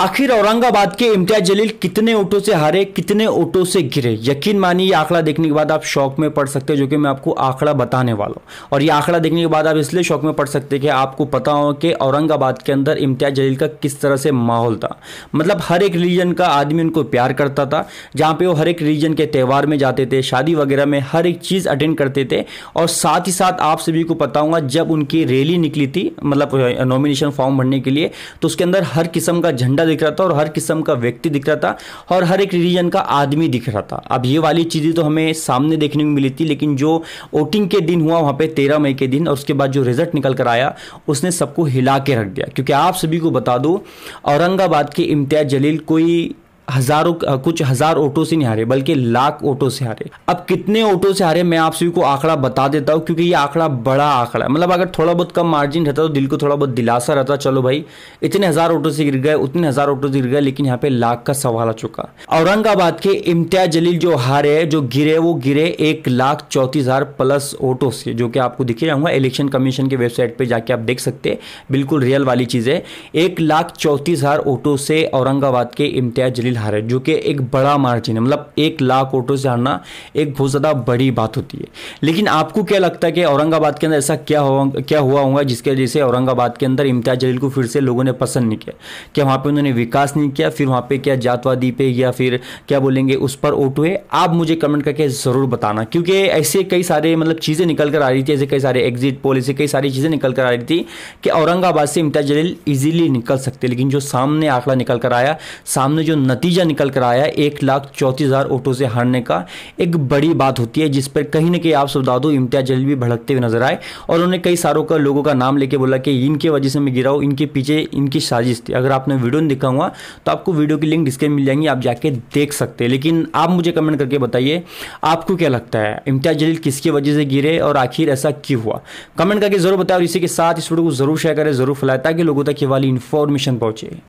आखिर औरंगाबाद के इम्तियाज जलील कितने ओटों से हारे कितने ओटों से गिरे यकीन मानिए ये आंकड़ा देखने के बाद आप शौक में पड़ सकते हैं जो कि मैं आपको आंकड़ा बताने वाला हूँ और ये आंकड़ा देखने के बाद आप इसलिए शौक में पड़ सकते हैं कि आपको पता हो कि औरंगाबाद के अंदर इम्तियाज जलील का किस तरह से माहौल था मतलब हर एक रिलीजन का आदमी उनको प्यार करता था जहाँ पर वो हर एक रिलीजन के त्यौहार में जाते थे शादी वगैरह में हर एक चीज़ अटेंड करते थे और साथ ही साथ आप सभी को पता होगा जब उनकी रैली निकली थी मतलब नॉमिनेशन फॉर्म भरने के लिए तो उसके अंदर हर किस्म का झंडा झंडा दिख रहा था और हर किस्म का व्यक्ति दिख रहा था और हर एक रिलीजन का आदमी दिख रहा था अब ये वाली चीज़ें तो हमें सामने देखने में मिली थी लेकिन जो वोटिंग के दिन हुआ वहाँ पर तेरह मई के दिन और उसके बाद जो रिजल्ट निकल कर आया उसने सबको हिला के रख दिया क्योंकि आप सभी को बता दो औरंगाबाद के इम्तियाज जलील कोई हजारों कुछ हजार ऑटो से नहीं हारे बल्कि लाख ऑटो से हारे अब कितने ऑटो से हारे मैं आप सभी को आंकड़ा बता देता हूं क्योंकि ये आंकड़ा बड़ा आंकड़ा है मतलब अगर थोड़ा बहुत कम मार्जिन रहता तो दिल को थोड़ा बहुत दिलासा रहता चलो भाई इतने हजार ऑटो से गिर गए उतने हजार ऑटो से गिर गए लेकिन यहाँ पे लाख का सवाल आ चुका औरंगाबाद के इम्तिया जलील जो हारे जो गिरे वो गिरे एक लाख चौतीस हजार प्लस ऑटो से जो कि आपको दिखे जाऊंगा इलेक्शन कमीशन के वेबसाइट पर जाके आप देख सकते हैं बिल्कुल रियल वाली चीज़ है एक लाख चौतीस हजार ऑटो से औरंगाबाद के इम्तिया जलील हंड्रेड जो कि एक बड़ा मार्जिन है मतलब एक लाख ऑटो से हारना एक बहुत ज़्यादा बड़ी बात होती है लेकिन आपको क्या लगता है कि औरंगाबाद के अंदर ऐसा क्या हुआ क्या हुआ होगा जिसके वजह से औरंगाबाद के अंदर इम्तियाज जलील को फिर से लोगों ने पसंद नहीं किया क्या वहाँ पर उन्होंने विकास नहीं किया फिर वहाँ पर क्या जातवादी पे या फिर क्या बोलेंगे उस पर ऑटो हुए आप मुझे कमेंट करके ज़रूर बताना क्योंकि ऐसे कई सारे मतलब चीज़ें निकल कर आ रही थी ऐसे कई सारे एग्जिट पोल ऐसे कई सारी चीज़ें निकल कर आ रही थी कि औरंगाबाद से इम्तियाज जलील ईजिली निकल सकते लेकिन जो सामने आंकड़ा निकल कर आया सामने जो नतीजे नतीजा निकल कर आया एक लाख चौंतीस हज़ार वोटों से हारने का एक बड़ी बात होती है जिस पर कहीं ना कहीं आप सब दादू इम्तियाज जलील भी भड़कते हुए नजर आए और उन्होंने कई सारों का लोगों का नाम लेके बोला कि इनके वजह से मैं गिरा हूँ इनके पीछे इनकी साजिश थी अगर आपने वीडियो नहीं देखा हुआ तो आपको वीडियो की लिंक डिस्क्रिप्शन मिल जाएंगी आप जाके देख सकते हैं लेकिन आप मुझे कमेंट करके बताइए आपको क्या लगता है इम्तियाज जलील किसकी वजह से गिरे और आखिर ऐसा क्यों हुआ कमेंट करके जरूर बताएं और इसी के साथ इस वीडियो को जरूर शेयर करें जरूर फैलाएं ताकि लोगों तक ये वाली इन्फॉर्मेशन पहुंचे